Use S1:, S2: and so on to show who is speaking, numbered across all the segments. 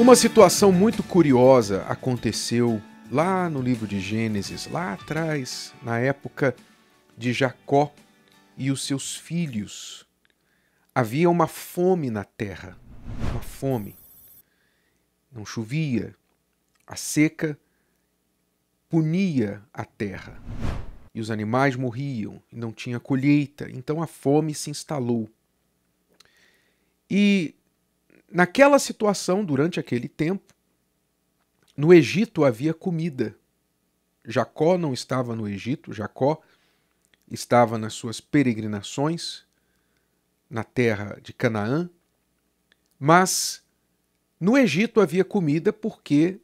S1: Uma situação muito curiosa aconteceu lá no livro de Gênesis, lá atrás, na época de Jacó e os seus filhos. Havia uma fome na terra, uma fome. Não chovia, a seca punia a terra. E os animais morriam, e não tinha colheita, então a fome se instalou. E Naquela situação, durante aquele tempo, no Egito havia comida. Jacó não estava no Egito, Jacó estava nas suas peregrinações na terra de Canaã, mas no Egito havia comida porque,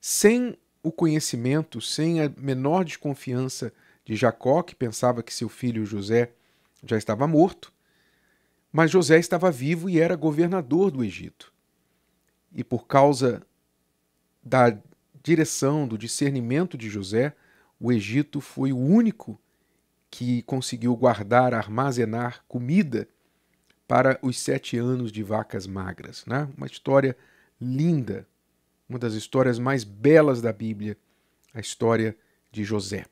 S1: sem o conhecimento, sem a menor desconfiança de Jacó, que pensava que seu filho José já estava morto, mas José estava vivo e era governador do Egito. E por causa da direção, do discernimento de José, o Egito foi o único que conseguiu guardar, armazenar comida para os sete anos de vacas magras. Né? Uma história linda, uma das histórias mais belas da Bíblia, a história de José,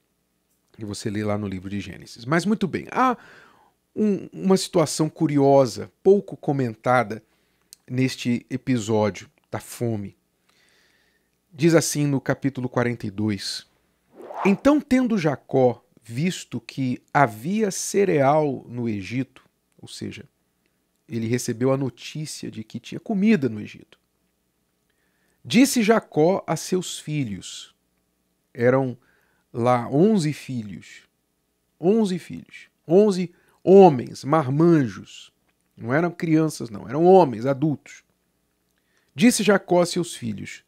S1: que você lê lá no livro de Gênesis. Mas muito bem, ah, um, uma situação curiosa, pouco comentada neste episódio da fome. Diz assim no capítulo 42: Então, tendo Jacó visto que havia cereal no Egito, ou seja, ele recebeu a notícia de que tinha comida no Egito. Disse Jacó a seus filhos, eram lá onze filhos, onze filhos, onze filhos homens, marmanjos. Não eram crianças, não, eram homens, adultos. Disse Jacó a seus filhos: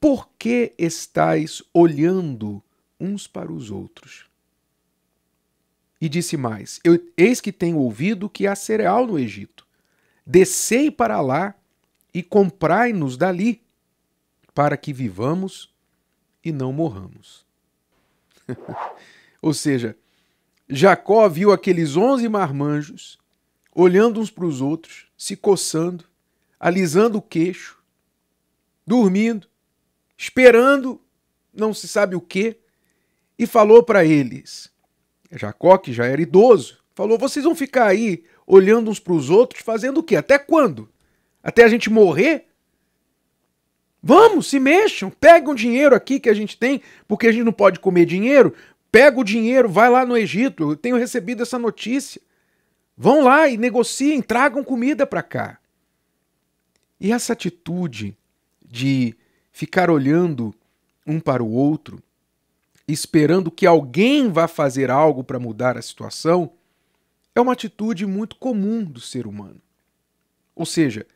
S1: Por que estáis olhando uns para os outros? E disse mais: Eu, Eis que tenho ouvido que há cereal no Egito. Descei para lá e comprai-nos dali, para que vivamos e não morramos. Ou seja, Jacó viu aqueles onze marmanjos olhando uns para os outros, se coçando, alisando o queixo, dormindo, esperando não se sabe o que, e falou para eles. Jacó, que já era idoso, falou: Vocês vão ficar aí olhando uns para os outros, fazendo o quê? Até quando? Até a gente morrer? Vamos, se mexam, pegam dinheiro aqui que a gente tem, porque a gente não pode comer dinheiro, Pega o dinheiro, vai lá no Egito. Eu tenho recebido essa notícia. Vão lá e negociem, tragam comida para cá. E essa atitude de ficar olhando um para o outro, esperando que alguém vá fazer algo para mudar a situação, é uma atitude muito comum do ser humano. Ou seja,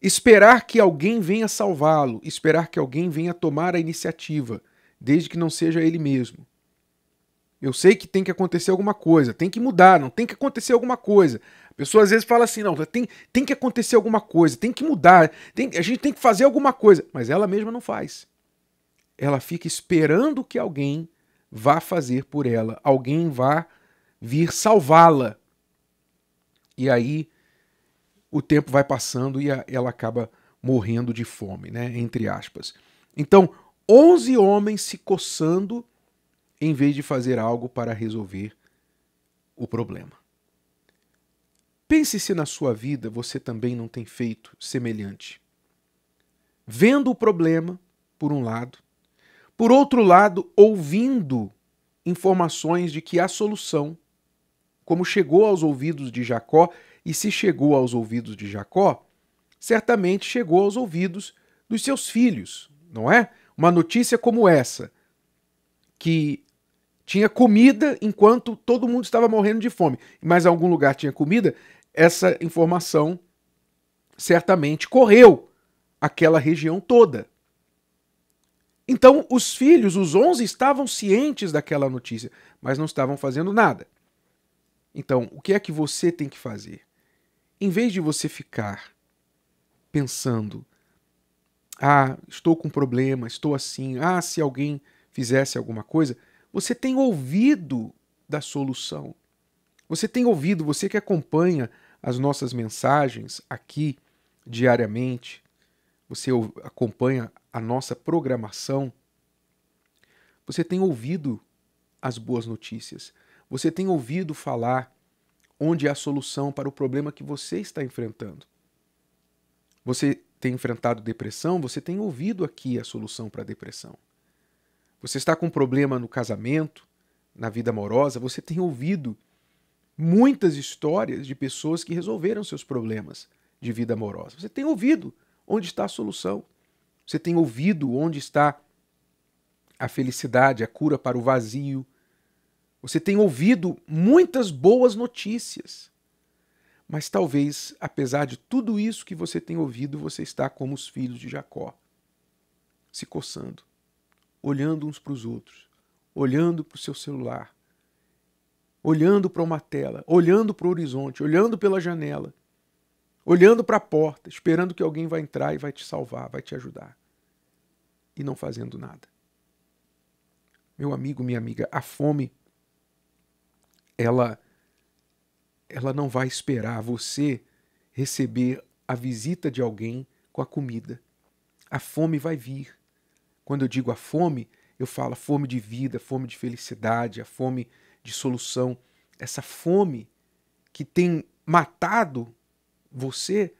S1: esperar que alguém venha salvá-lo, esperar que alguém venha tomar a iniciativa, desde que não seja ele mesmo. Eu sei que tem que acontecer alguma coisa, tem que mudar, não tem que acontecer alguma coisa. A pessoa às vezes fala assim, não, tem, tem que acontecer alguma coisa, tem que mudar, tem, a gente tem que fazer alguma coisa, mas ela mesma não faz. Ela fica esperando que alguém vá fazer por ela, alguém vá vir salvá-la. E aí o tempo vai passando e a, ela acaba morrendo de fome, né, entre aspas. Então, 11 homens se coçando em vez de fazer algo para resolver o problema. Pense se na sua vida você também não tem feito semelhante. Vendo o problema, por um lado, por outro lado, ouvindo informações de que a solução, como chegou aos ouvidos de Jacó, e se chegou aos ouvidos de Jacó, certamente chegou aos ouvidos dos seus filhos, não é? Uma notícia como essa, que tinha comida enquanto todo mundo estava morrendo de fome, mas algum lugar tinha comida, essa informação certamente correu aquela região toda. Então, os filhos, os onze, estavam cientes daquela notícia, mas não estavam fazendo nada. Então, o que é que você tem que fazer? Em vez de você ficar pensando, ah, estou com problema, estou assim, ah, se alguém fizesse alguma coisa, você tem ouvido da solução. Você tem ouvido, você que acompanha as nossas mensagens aqui diariamente, você acompanha a nossa programação, você tem ouvido as boas notícias. Você tem ouvido falar onde há solução para o problema que você está enfrentando. Você tem enfrentado depressão, você tem ouvido aqui a solução para a depressão você está com um problema no casamento, na vida amorosa, você tem ouvido muitas histórias de pessoas que resolveram seus problemas de vida amorosa. Você tem ouvido onde está a solução. Você tem ouvido onde está a felicidade, a cura para o vazio. Você tem ouvido muitas boas notícias. Mas talvez, apesar de tudo isso que você tem ouvido, você está como os filhos de Jacó, se coçando olhando uns para os outros, olhando para o seu celular, olhando para uma tela, olhando para o horizonte, olhando pela janela, olhando para a porta, esperando que alguém vai entrar e vai te salvar, vai te ajudar, e não fazendo nada. Meu amigo, minha amiga, a fome ela ela não vai esperar você receber a visita de alguém com a comida. A fome vai vir. Quando eu digo a fome, eu falo a fome de vida, a fome de felicidade, a fome de solução. Essa fome que tem matado você,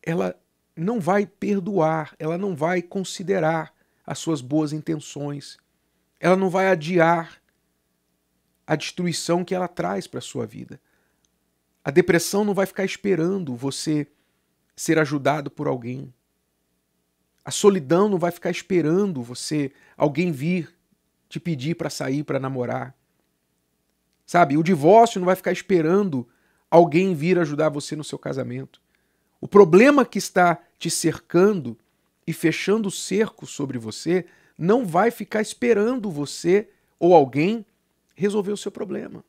S1: ela não vai perdoar, ela não vai considerar as suas boas intenções, ela não vai adiar a destruição que ela traz para a sua vida. A depressão não vai ficar esperando você ser ajudado por alguém. A solidão não vai ficar esperando você, alguém vir te pedir para sair, para namorar. Sabe? O divórcio não vai ficar esperando alguém vir ajudar você no seu casamento. O problema que está te cercando e fechando o cerco sobre você não vai ficar esperando você ou alguém resolver o seu problema.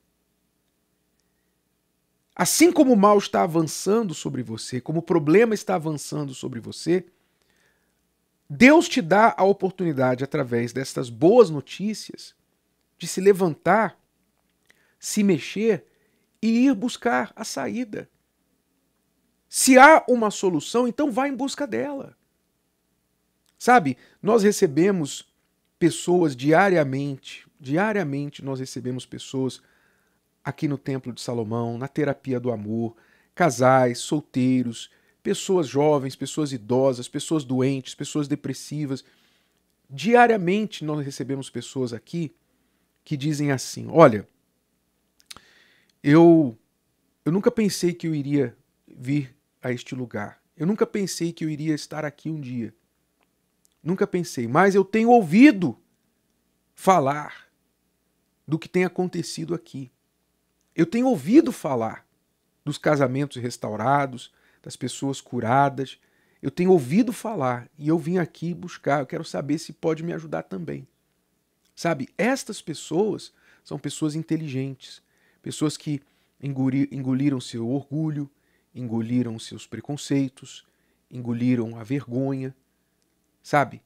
S1: Assim como o mal está avançando sobre você, como o problema está avançando sobre você, Deus te dá a oportunidade, através destas boas notícias, de se levantar, se mexer e ir buscar a saída. Se há uma solução, então vá em busca dela. Sabe, nós recebemos pessoas diariamente, diariamente nós recebemos pessoas aqui no Templo de Salomão, na terapia do amor, casais, solteiros, pessoas jovens, pessoas idosas, pessoas doentes, pessoas depressivas. Diariamente nós recebemos pessoas aqui que dizem assim: Olha, eu, eu nunca pensei que eu iria vir a este lugar. Eu nunca pensei que eu iria estar aqui um dia. Nunca pensei, mas eu tenho ouvido falar do que tem acontecido aqui. Eu tenho ouvido falar dos casamentos restaurados, das pessoas curadas. Eu tenho ouvido falar e eu vim aqui buscar, eu quero saber se pode me ajudar também. Sabe, estas pessoas são pessoas inteligentes, pessoas que engoliram seu orgulho, engoliram seus preconceitos, engoliram a vergonha, sabe?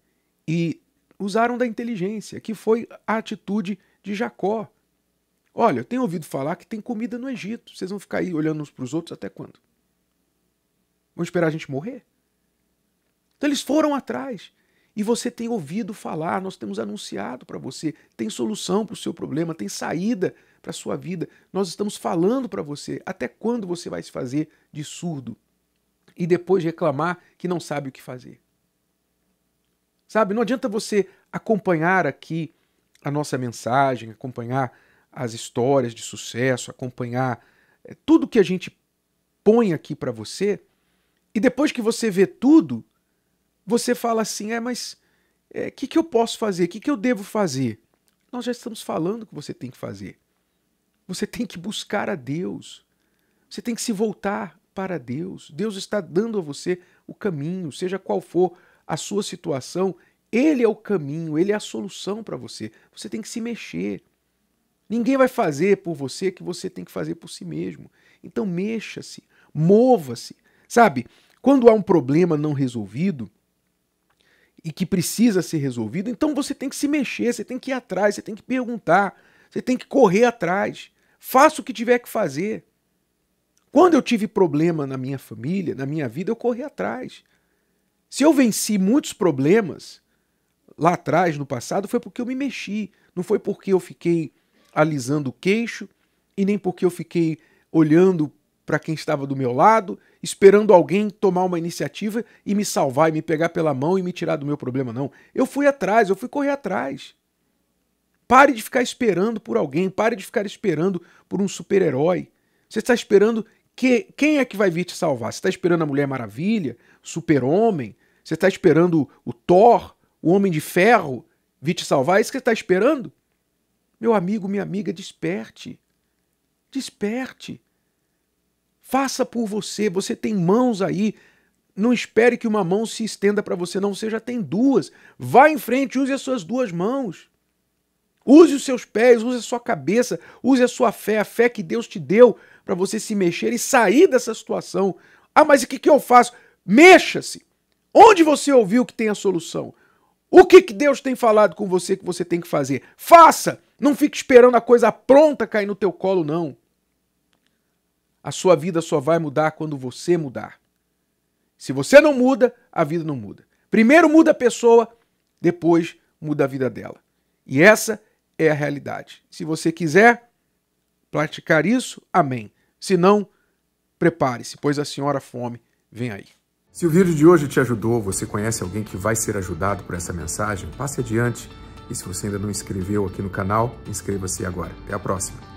S1: E usaram da inteligência, que foi a atitude de Jacó. Olha, eu tenho ouvido falar que tem comida no Egito, vocês vão ficar aí olhando uns para os outros até quando? Vão esperar a gente morrer? Então eles foram atrás. E você tem ouvido falar, nós temos anunciado para você, tem solução para o seu problema, tem saída para a sua vida. Nós estamos falando para você. Até quando você vai se fazer de surdo e depois reclamar que não sabe o que fazer? Sabe, não adianta você acompanhar aqui a nossa mensagem, acompanhar as histórias de sucesso, acompanhar eh, tudo que a gente põe aqui para você e depois que você vê tudo, você fala assim: é, mas o é, que, que eu posso fazer? O que, que eu devo fazer? Nós já estamos falando o que você tem que fazer. Você tem que buscar a Deus. Você tem que se voltar para Deus. Deus está dando a você o caminho, seja qual for a sua situação, ele é o caminho, ele é a solução para você. Você tem que se mexer. Ninguém vai fazer por você o que você tem que fazer por si mesmo. Então mexa-se, mova-se. Sabe? Quando há um problema não resolvido e que precisa ser resolvido, então você tem que se mexer, você tem que ir atrás, você tem que perguntar, você tem que correr atrás. Faça o que tiver que fazer. Quando eu tive problema na minha família, na minha vida, eu corri atrás. Se eu venci muitos problemas lá atrás, no passado, foi porque eu me mexi. Não foi porque eu fiquei alisando o queixo e nem porque eu fiquei olhando para quem estava do meu lado, esperando alguém tomar uma iniciativa e me salvar, e me pegar pela mão e me tirar do meu problema, não. Eu fui atrás, eu fui correr atrás. Pare de ficar esperando por alguém, pare de ficar esperando por um super-herói. Você está esperando que, quem é que vai vir te salvar? Você está esperando a Mulher Maravilha, Super-Homem? Você está esperando o Thor, o Homem de Ferro, vir te salvar? É isso que você está esperando? Meu amigo, minha amiga, desperte. Desperte. Faça por você, você tem mãos aí. Não espere que uma mão se estenda para você, não. Você já tem duas. Vá em frente, use as suas duas mãos. Use os seus pés, use a sua cabeça, use a sua fé, a fé que Deus te deu para você se mexer e sair dessa situação. Ah, mas o que, que eu faço? Mexa-se! Onde você ouviu que tem a solução? O que, que Deus tem falado com você que você tem que fazer? Faça! Não fique esperando a coisa pronta cair no teu colo, não. A sua vida só vai mudar quando você mudar. Se você não muda, a vida não muda. Primeiro muda a pessoa, depois muda a vida dela. E essa é a realidade. Se você quiser praticar isso, amém. Se não, prepare-se, pois a senhora fome vem aí. Se o vídeo de hoje te ajudou, você conhece alguém que vai ser ajudado por essa mensagem, passe adiante. E se você ainda não inscreveu aqui no canal, inscreva-se agora. Até a próxima!